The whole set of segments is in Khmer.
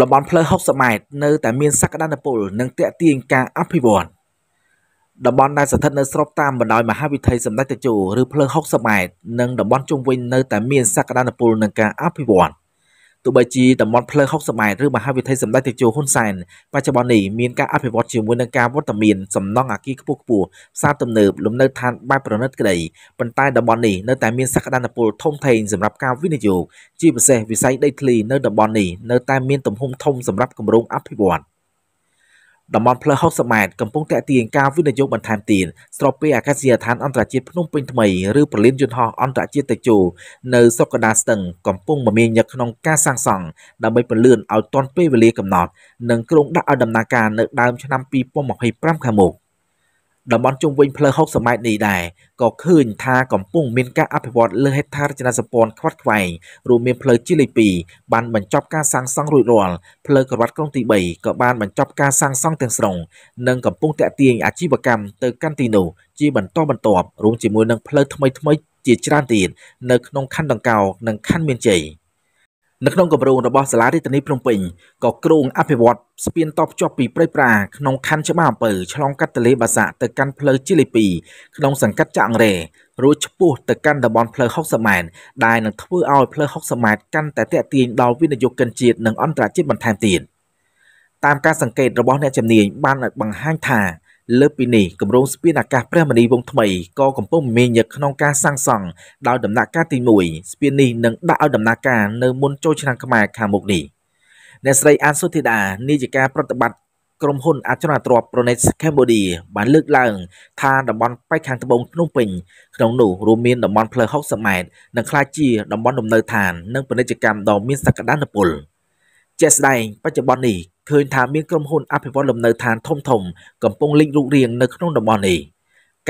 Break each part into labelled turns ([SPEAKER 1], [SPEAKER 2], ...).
[SPEAKER 1] តំបន់ផ្លូវ60ម៉ែត្រនៅតែមានសក្តានុពលនិងតេទៀងការអភិវឌ្ឍតំបន់ដែលស្ថិតនៅស្របតាមបណ្ដោយមហាវិថីសម្ដេចតេជោឬផ្លូវ60ម៉ែត្រនិងតំបន់ជុំវិញនៅតែមានសក្តានុពលនឹងការអភិវឌ្ឍទោះបីជាតំបន់ផ្លូវ60ម៉ែត្រឬមហាវិថីសម្ដេចតេជោហ៊ុនសែនបច្ចុប្បន្ននេះមានការអភិវឌ្ឍជាមួយនឹងការវត្តមានសំណង់អគារខ្ពស់ខ្ពស់ផ្សារទំនើបលំនៅឋានបែបប្រណិតក្តីប៉ុន្តែតំបន់នេះនៅតែមានសក្តានុពលធំធេងសម្រាប់ការវិនិយោគជាពិសេសវិស័យដីធ្លី នៅតំបន់នេះនៅតែមានទំហំធំសម្រាប់គម្រោងអភិវឌ្ឍន៍តំបន់ផ្លូវ60ម៉ែត្រកំពុងតាក់ទាញការវិនិយោគបន្ថែមទៀតស្របពេលអាកាសយានដ្ឋានអន្តរជាតិភ្នំពេញថ្មីឬប្រលានយន្តហោះអន្តរជាតិតេជោនៅស្រុកកណ្ដាលស្ទឹងកំពុងមមាញឹកក្នុងការសាងសង់ដើម្បីពលឿនឲ្យទាន់ពេលវេលាកំណត់ និងគ្រោងដាក់ឲ្យដំណើរការនៅដើមឆ្នាំ2025ខាងមុខតំបន់ជុំវិញផ្លូវ60ម៉ែត្រនេះដែរក៏ឃើញថាកំពុងមានការអភិវឌ្ឍលើហេដ្ឋារចនាសម្ព័ន្ធខ្វាត់ខ្វែងរួមមានផ្លូវជាលេខ2បានបញ្ចប់ការសាងសង់រួចរាល់ផ្លូវក្រវ៉ាត់ក្រុងទី3ក៏បានបញ្ចប់ការសាងសង់ទាំងស្រុងនិងកំពុងតាក់ទាញអាជីវកម្មទៅកាន់ទីនោះជាបន្តបន្ទាប់រួមជាមួយនឹងផ្លូវថ្មីៗជាច្រើនទៀតនៅក្នុងខណ្ឌដង្កោនិងខណ្ឌមានជ័យ។នៅក្នុងគម្រោងរបស់សាលារដ្ឋាភិបាលភ្នំពេញក៏គ្រោងអភិវឌ្ឍស្ពានតភ្ជាប់ពីព្រៃប្រាក្នុងខណ្ឌច្បារអំពើឆ្លងកាត់ទន្លេបាសាក់ទៅកាន់ផ្លូវជីលី2ក្នុងសង្កាត់ចាក់អង្រែរួចឆ្ពោះទៅកាន់តំបន់ផ្លូវ60ម៉ែត្រដែលនឹងធ្វើឲ្យផ្លូវ60ម៉ែត្រកាន់តែទាក់ទាញដល់វិនិយោគិនជាតិនិងអន្តរជាតិបន្ថែមទៀតតាមការសង្កេតរបស់អ្នកជំនាញបានបង្ហាញថាលើពីនេះគម្រោងស្ពានអាកាសព្រះមនីវងថ្មីក៏កំពុងមានញឹកក្នុងការសាងសង់ដោយដំណាក់កាលទី1ស្ពាននេះនឹងដាក់ឲ្យដំណាក់កាលនៅមុនចូលឆ្នាំខ្មែរខាងមុខនេះអ្នកស្រីអានសុធីតានាយិកាប្រតិបត្តិក្រុមហ៊ុន អចលនទ្រព្យ Pronex Cambodia បានលើកឡើងថាតំបន់ប៉ែកខាងត្បូងភ្នំពេញ ក្នុងនោះរួមមានតំបន់ផ្លូវ60ម៉ែត្រនិងក្លាយជាតំបន់ដំណើរឋាននិងពាណិជ្ជកម្មដ៏មានសក្តានុពល។ជាក់ស្ដែងបច្ចុប្បន្ននេះឃើញថាមានក្រុមហ៊ុនអភិវឌ្ឍលំនៅឋាន ធំធំកំពុងលេចរូបរាងនៅក្នុងតំបន់នេះ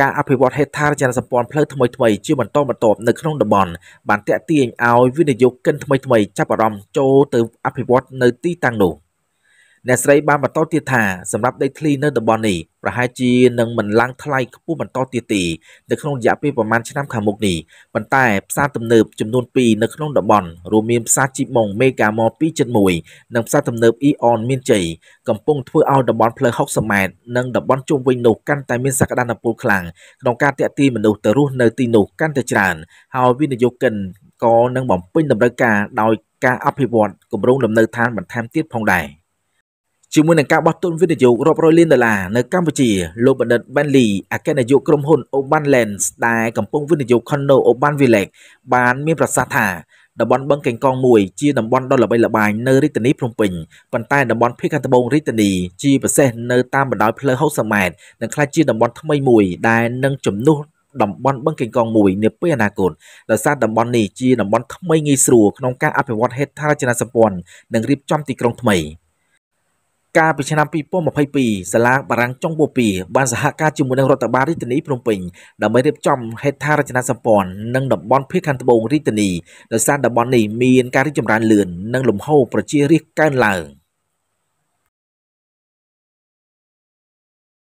[SPEAKER 1] ការអភិវឌ្ឍហេដ្ឋារចនាសម្ព័ន្ធផ្លូវថ្មីថ្មីជាបន្តបន្ទាប់នៅក្នុងតំបន់បានតាក់ទាញឲ្យវិនិយោគិនថ្មីថ្មីចាប់អារម្មណ៍ចូលទៅអភិវឌ្ឍនៅទីតាំងនោះអ្នកស្រីបានបន្តទៀតថាសម្រាប់ដីធ្លីនៅតំបន់នេះប្រហែលជានឹងមិនឡើងថ្លៃខ្ពស់បន្តទៀតទេនៅក្នុងរយៈពេលប្រមាណឆ្នាំខាងមុខនេះប៉ុន្តែផ្សារទំនើបចំនួន2នៅក្នុងតំបន់រួមមានផ្សារជីម៉ុងមេកាម៉ល271និងផ្សារទំនើបអ៊ីអនមានជ័យកំពុងធ្វើឲ្យតំបន់ផ្លូវ60ម៉ែត្រនិងតំបន់ជុំវិញនោះកាន់តែមានសក្តានុពលខ្លាំងក្នុងការទាក់ទាញមនុស្សទៅរស់នៅទីនោះកាន់តែច្រើនហើយវិនិយោគិនក៏នឹងបំពេញតម្រូវការដោយការអភិវឌ្ឍគម្រោងលំនៅឋានបន្ថែមទៀតផងដែរ។ជាមួយនឹងការបោះទុនវិនិយោគរាប់រយលានដុល្លារនៅកម្ពុជាលោកបណ្ឌិត Bentley អគ្គនាយកក្រុមហ៊ុន Oban Lands ដែលកំពុងវិនិយោគ Condo Oban Village បានមានប្រសាសន៍ថាតំបន់បឹងកេងកងមួយជាតំបន់ដ៏ល្បីល្បាញនៅរាជធានីភ្នំពេញប៉ុន្តែតំបន់ភៀកខាងត្បូងរាជធានីជាពិសេសនៅតាមបណ្ដោយផ្លូវ60ម៉ែត្រនឹងក្លាយជាតំបន់ថ្មីមួយដែលនឹងជំនួសតំបន់បឹងកេងកងមួយនាពេលអនាគតដោយសារតំបន់នេះជាតំបន់ថ្មីងាយស្រួលក្នុងការអភិវឌ្ឍហេដ្ឋារចនាសម្ព័ន្ធនិងរៀបចំទីក្រុងថ្មី។កាលពីឆ្នាំ2022សាឡាងបារាំងចុងបូព៌ាបានសហការជាមួយនឹងរដ្ឋបាលរាជធានីភ្នំពេញដើម្បីរៀបចំហេដ្ឋារចនាសម្ព័ន្ធនិងតំបន់ភាគខាងត្បូងរាជធានីដោយសារតំបន់នេះមានការរីកចម្រើនលឿននិងលំហូរប្រជារាស្ត្រកើនឡើង។